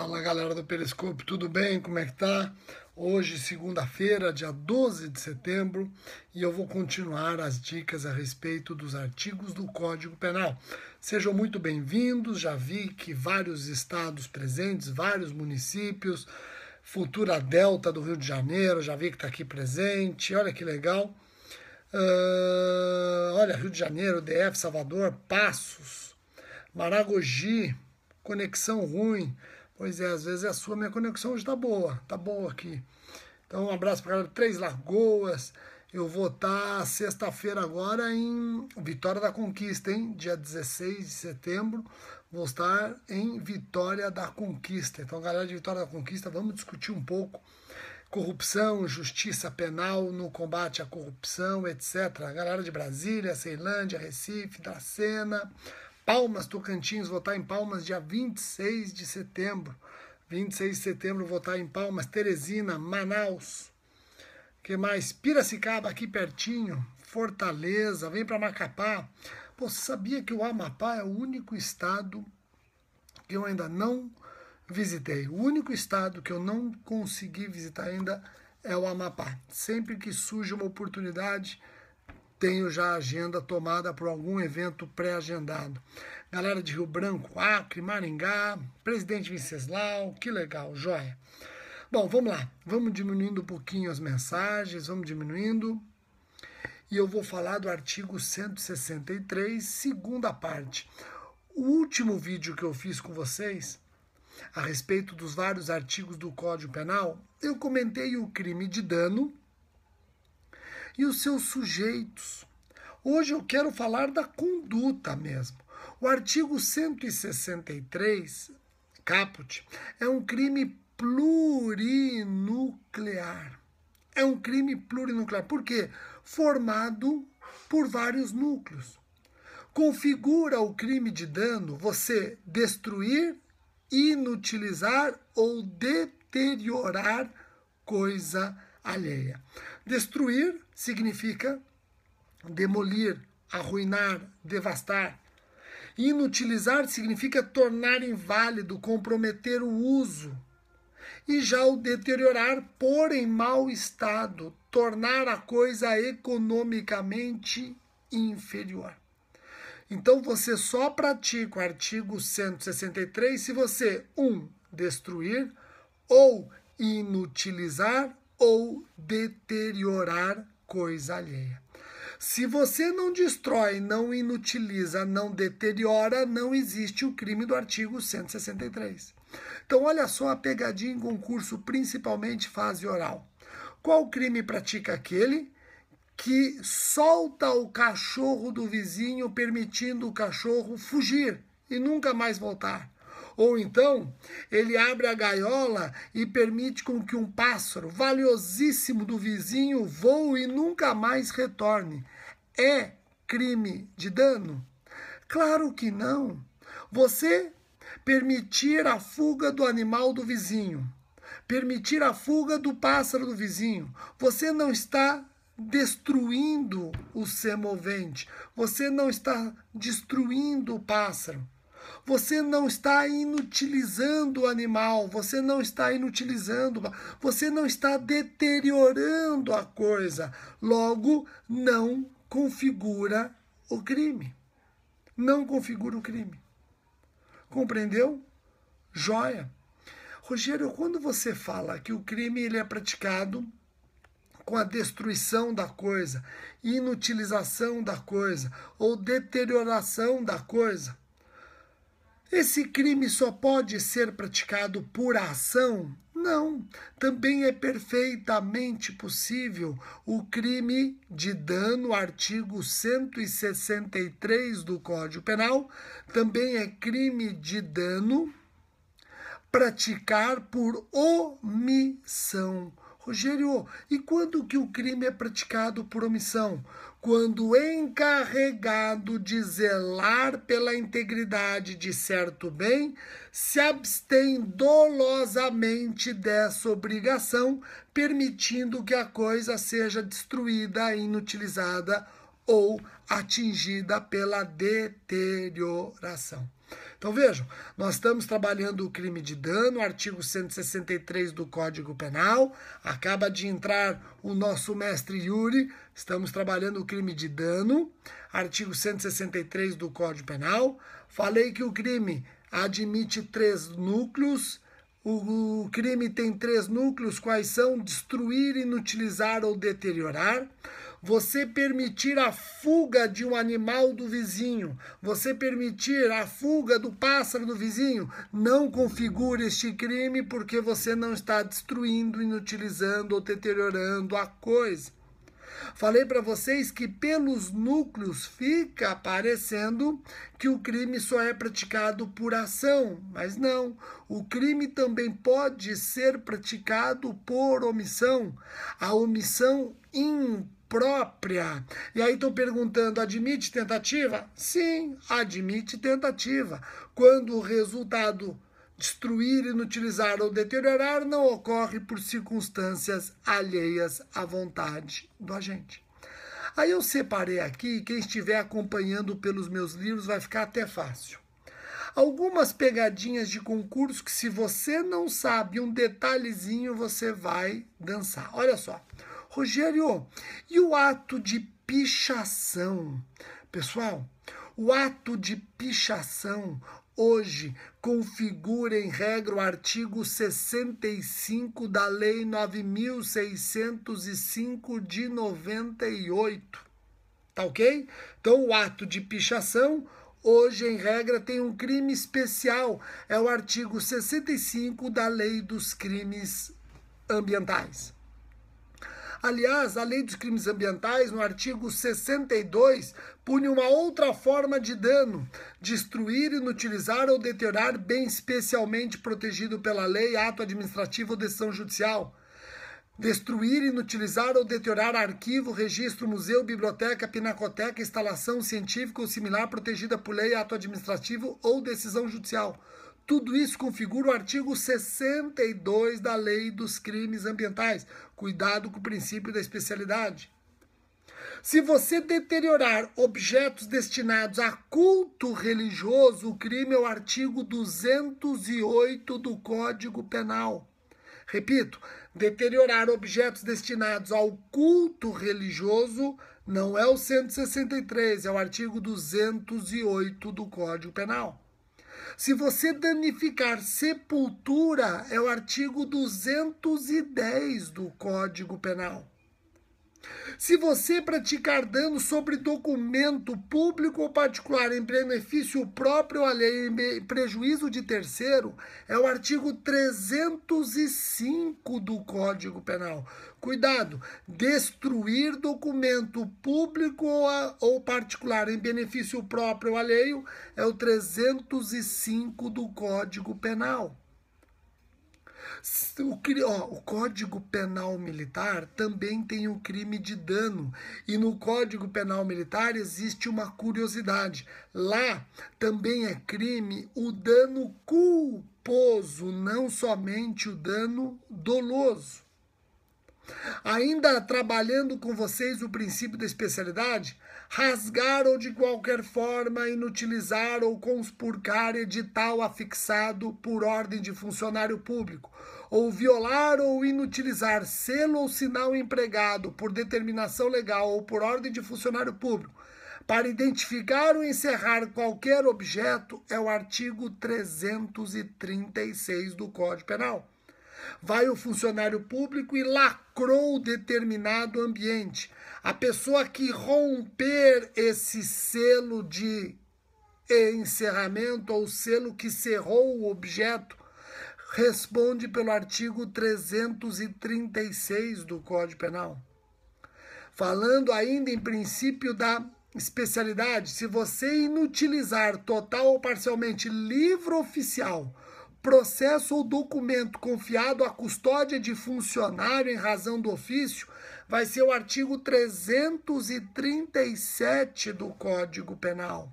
Fala galera do Periscope, tudo bem? Como é que tá? Hoje, segunda-feira, dia 12 de setembro, e eu vou continuar as dicas a respeito dos artigos do Código Penal. Sejam muito bem-vindos, já vi que vários estados presentes, vários municípios, futura Delta do Rio de Janeiro, já vi que está aqui presente, olha que legal. Uh, olha, Rio de Janeiro, DF, Salvador, Passos, Maragogi, conexão ruim. Pois é, às vezes é a sua, minha conexão hoje tá boa, tá boa aqui. Então, um abraço para Três Lagoas. Eu vou estar tá sexta-feira agora em Vitória da Conquista, hein? Dia 16 de setembro. Vou estar em Vitória da Conquista. Então, galera de Vitória da Conquista, vamos discutir um pouco corrupção, justiça penal no combate à corrupção, etc. galera de Brasília, Ceilândia, Recife, Dracena, Palmas, Tocantins, votar em Palmas dia 26 de setembro. 26 de setembro, votar em Palmas, Teresina, Manaus. que mais? Piracicaba, aqui pertinho. Fortaleza, vem para Macapá. Pô, sabia que o Amapá é o único estado que eu ainda não visitei. O único estado que eu não consegui visitar ainda é o Amapá. Sempre que surge uma oportunidade, tenho já a agenda tomada por algum evento pré-agendado. Galera de Rio Branco, Acre, Maringá, Presidente Venceslau, que legal, joia. Bom, vamos lá, vamos diminuindo um pouquinho as mensagens, vamos diminuindo. E eu vou falar do artigo 163, segunda parte. O último vídeo que eu fiz com vocês a respeito dos vários artigos do Código Penal, eu comentei o crime de dano e os seus sujeitos. Hoje eu quero falar da conduta mesmo. O artigo 163, caput, é um crime plurinuclear. É um crime plurinuclear. Por quê? Formado por vários núcleos. Configura o crime de dano você destruir, inutilizar ou deteriorar coisa alheia. Destruir significa demolir, arruinar, devastar. Inutilizar significa tornar inválido, comprometer o uso. E já o deteriorar, pôr em mau estado, tornar a coisa economicamente inferior. Então você só pratica o artigo 163 se você Um, destruir ou inutilizar ou deteriorar coisa alheia. Se você não destrói, não inutiliza, não deteriora, não existe o crime do artigo 163. Então, olha só a pegadinha em concurso, principalmente fase oral. Qual crime pratica aquele que solta o cachorro do vizinho, permitindo o cachorro fugir e nunca mais voltar? Ou então, ele abre a gaiola e permite com que um pássaro valiosíssimo do vizinho voe e nunca mais retorne. É crime de dano? Claro que não. Você permitir a fuga do animal do vizinho, permitir a fuga do pássaro do vizinho, você não está destruindo o semovente, você não está destruindo o pássaro. Você não está inutilizando o animal, você não está inutilizando, você não está deteriorando a coisa. Logo, não configura o crime. Não configura o crime. Compreendeu? Joia. Rogério, quando você fala que o crime ele é praticado com a destruição da coisa, inutilização da coisa ou deterioração da coisa, esse crime só pode ser praticado por ação? Não, também é perfeitamente possível o crime de dano, artigo 163 do Código Penal, também é crime de dano praticar por omissão Rogério, e quando que o crime é praticado por omissão? Quando encarregado de zelar pela integridade de certo bem, se abstém dolosamente dessa obrigação, permitindo que a coisa seja destruída, inutilizada ou atingida pela deterioração. Então vejam, nós estamos trabalhando o crime de dano, artigo 163 do Código Penal. Acaba de entrar o nosso mestre Yuri, estamos trabalhando o crime de dano, artigo 163 do Código Penal. Falei que o crime admite três núcleos o, o crime tem três núcleos, quais são destruir, inutilizar ou deteriorar. Você permitir a fuga de um animal do vizinho, você permitir a fuga do pássaro do vizinho, não configure este crime porque você não está destruindo, inutilizando ou deteriorando a coisa. Falei para vocês que pelos núcleos fica aparecendo que o crime só é praticado por ação, mas não. O crime também pode ser praticado por omissão. A omissão imprópria. E aí estão perguntando: admite tentativa? Sim, admite tentativa. Quando o resultado destruir, inutilizar ou deteriorar não ocorre por circunstâncias alheias à vontade do agente. Aí eu separei aqui, quem estiver acompanhando pelos meus livros vai ficar até fácil. Algumas pegadinhas de concurso que, se você não sabe um detalhezinho, você vai dançar. Olha só, Rogério, e o ato de pichação? Pessoal, o ato de pichação hoje configura em regra o artigo 65 da Lei 9605 de 98. Tá ok? Então, o ato de pichação hoje, em regra, tem um crime especial. É o artigo 65 da Lei dos Crimes Ambientais. Aliás, a Lei dos Crimes Ambientais, no artigo 62, pune uma outra forma de dano: destruir, inutilizar ou deteriorar bem especialmente protegido pela lei, ato administrativo ou decisão judicial destruir, inutilizar ou deteriorar arquivo, registro, museu, biblioteca, pinacoteca, instalação científica ou similar protegida por lei, ato administrativo ou decisão judicial. Tudo isso configura o artigo 62 da Lei dos Crimes Ambientais. Cuidado com o princípio da especialidade. Se você deteriorar objetos destinados a culto religioso, o crime é o artigo 208 do Código Penal. Repito, deteriorar objetos destinados ao culto religioso não é o 163, é o artigo 208 do Código Penal. Se você danificar sepultura, é o artigo 210 do Código Penal. Se você praticar dano sobre documento público ou particular em benefício próprio ou alheio em prejuízo de terceiro, é o artigo 305 do Código Penal. Cuidado, destruir documento público ou particular em benefício próprio ou alheio é o 305 do Código Penal. O, ó, o, Código Penal Militar também tem o um crime de dano. E no Código Penal Militar existe uma curiosidade. Lá também é crime o dano culposo, não somente o dano doloso ainda trabalhando com vocês o princípio da especialidade, rasgar ou de qualquer forma inutilizar ou conspurcar edital afixado por ordem de funcionário público, ou violar ou inutilizar selo ou sinal empregado por determinação legal ou por ordem de funcionário público. Para identificar ou encerrar qualquer objeto é o artigo 336 do Código Penal. Vai o funcionário público e lacrou determinado ambiente. A pessoa que romper esse selo de encerramento ou selo que cerrou o objeto responde pelo artigo 336 do Código Penal. Falando ainda em princípio da especialidade, se você inutilizar total ou parcialmente livro oficial processo ou documento confiado à custódia de funcionário em razão do ofício, vai ser o artigo 337 do Código Penal.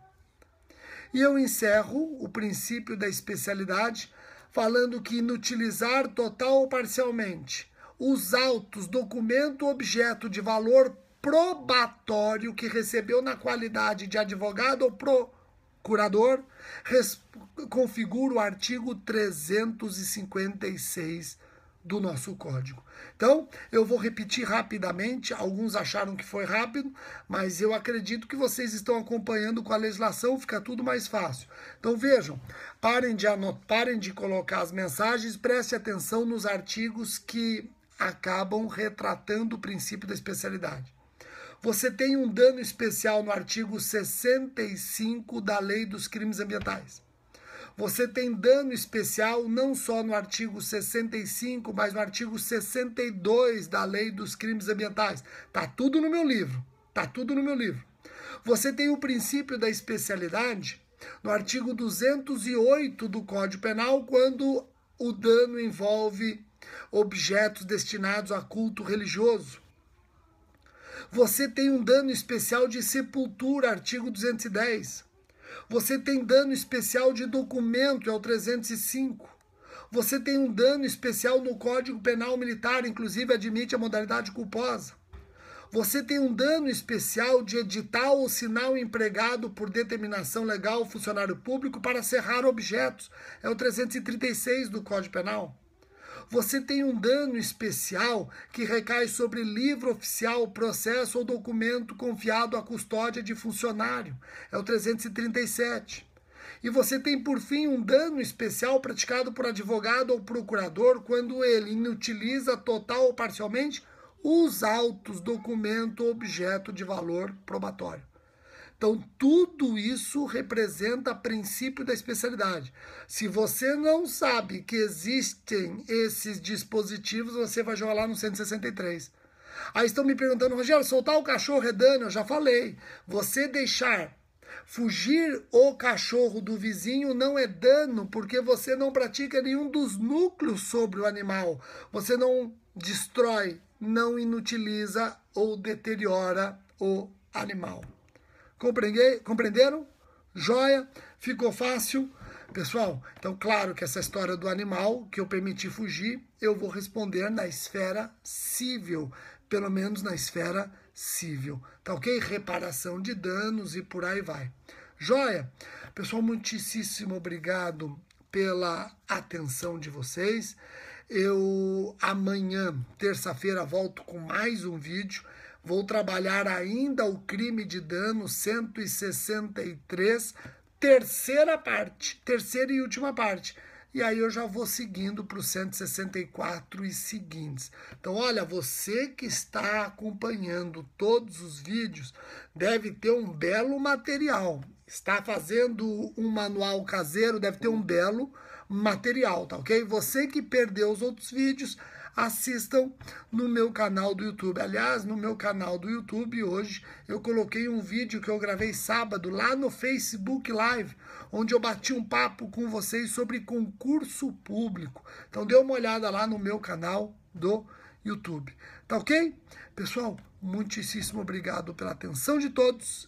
E eu encerro o princípio da especialidade falando que inutilizar total ou parcialmente os autos, documento ou objeto de valor probatório que recebeu na qualidade de advogado ou pro curador, configura o artigo 356 do nosso código. Então, eu vou repetir rapidamente, alguns acharam que foi rápido, mas eu acredito que vocês estão acompanhando com a legislação, fica tudo mais fácil. Então, vejam, parem de anotar, parem de colocar as mensagens, preste atenção nos artigos que acabam retratando o princípio da especialidade. Você tem um dano especial no artigo 65 da Lei dos Crimes Ambientais. Você tem dano especial não só no artigo 65, mas no artigo 62 da Lei dos Crimes Ambientais. Tá tudo no meu livro. Tá tudo no meu livro. Você tem o princípio da especialidade no artigo 208 do Código Penal, quando o dano envolve objetos destinados a culto religioso. Você tem um dano especial de sepultura, artigo 210. Você tem dano especial de documento, é o 305. Você tem um dano especial no Código Penal Militar, inclusive admite a modalidade culposa. Você tem um dano especial de edital ou sinal empregado por determinação legal funcionário público para serrar objetos, é o 336 do Código Penal você tem um dano especial que recai sobre livro oficial, processo ou documento confiado à custódia de funcionário. É o 337. E você tem, por fim, um dano especial praticado por advogado ou procurador quando ele inutiliza total ou parcialmente os autos, documento ou objeto de valor probatório. Então, tudo isso representa princípio da especialidade. Se você não sabe que existem esses dispositivos, você vai jogar lá no 163. Aí estão me perguntando, Rogério, soltar o cachorro é dano? Eu já falei. Você deixar Fugir o cachorro do vizinho não é dano, porque você não pratica nenhum dos núcleos sobre o animal. Você não destrói, não inutiliza ou deteriora o animal. Compreenderam? Joia? Ficou fácil? Pessoal, então claro que essa história do animal que eu permiti fugir, eu vou responder na esfera civil, pelo menos na esfera civil, tá ok? Reparação de danos e por aí vai. Joia? Pessoal, muitíssimo obrigado pela atenção de vocês. Eu amanhã, terça-feira, volto com mais um vídeo Vou trabalhar ainda o crime de dano 163, terceira parte, terceira e última parte. E aí eu já vou seguindo para o 164 e seguintes. Então, olha, você que está acompanhando todos os vídeos deve ter um belo material está fazendo um manual caseiro, deve ter um belo material, tá ok? Você que perdeu os outros vídeos, assistam no meu canal do YouTube. Aliás, no meu canal do YouTube hoje eu coloquei um vídeo que eu gravei sábado lá no Facebook Live, onde eu bati um papo com vocês sobre concurso público. Então dê uma olhada lá no meu canal do YouTube. Tá ok? Pessoal, muitíssimo obrigado pela atenção de todos